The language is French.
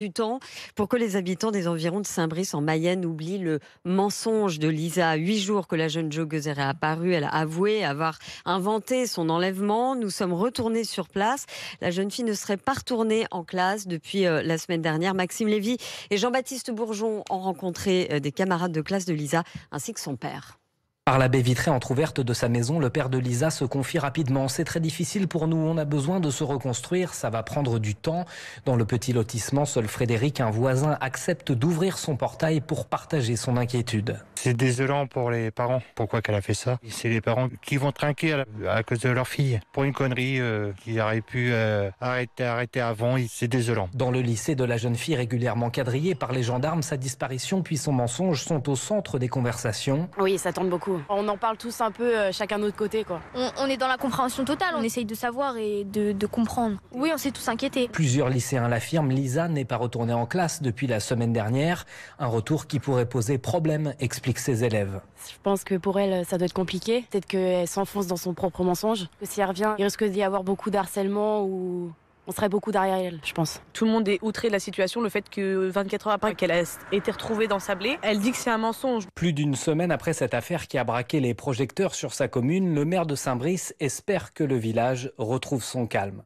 du temps pour que les habitants des environs de Saint-Brice en Mayenne oublient le mensonge de Lisa. Huit jours que la jeune joggeuse est apparue elle a avoué avoir inventé son enlèvement. Nous sommes retournés sur place. La jeune fille ne serait pas retournée en classe depuis euh, la semaine dernière. Maxime Lévy et Jean-Baptiste Bourgeon ont rencontré euh, des camarades de classe de Lisa ainsi que son père. Par la baie vitrée entr'ouverte de sa maison, le père de Lisa se confie rapidement. C'est très difficile pour nous, on a besoin de se reconstruire, ça va prendre du temps. Dans le petit lotissement, seul Frédéric, un voisin, accepte d'ouvrir son portail pour partager son inquiétude. C'est désolant pour les parents. Pourquoi qu'elle a fait ça C'est les parents qui vont trinquer à, cause de leur fille. Pour une connerie euh, qui aurait pu euh, arrêter, arrêter avant, c'est désolant. Dans le lycée de la jeune fille régulièrement quadrillée par les gendarmes, sa disparition puis son mensonge sont au centre des conversations. Oui, ça tourne beaucoup. On en parle tous un peu euh, chacun de notre côté. quoi. On, est dans la compréhension totale, on essaye de savoir et de, comprendre. Oui, on s'est tous inquiétés. Plusieurs lycéens l'affirment, Lisa n'est pas retournée en classe depuis la semaine dernière. Un retour qui pourrait poser problème, explique ses élèves. Je pense que pour elle, ça doit être compliqué. Peut-être qu'elle s'enfonce dans son propre mensonge. Que si elle revient, il risque d'y avoir beaucoup d'harcèlement ou on serait beaucoup derrière elle, je pense. Tout le monde est outré de la situation, le fait que 24 heures après qu'elle a été retrouvée dans sa blé, elle dit que c'est un mensonge. Plus d'une semaine après cette affaire qui a braqué les projecteurs sur sa commune, le maire de Saint-Brice espère que le village retrouve son calme.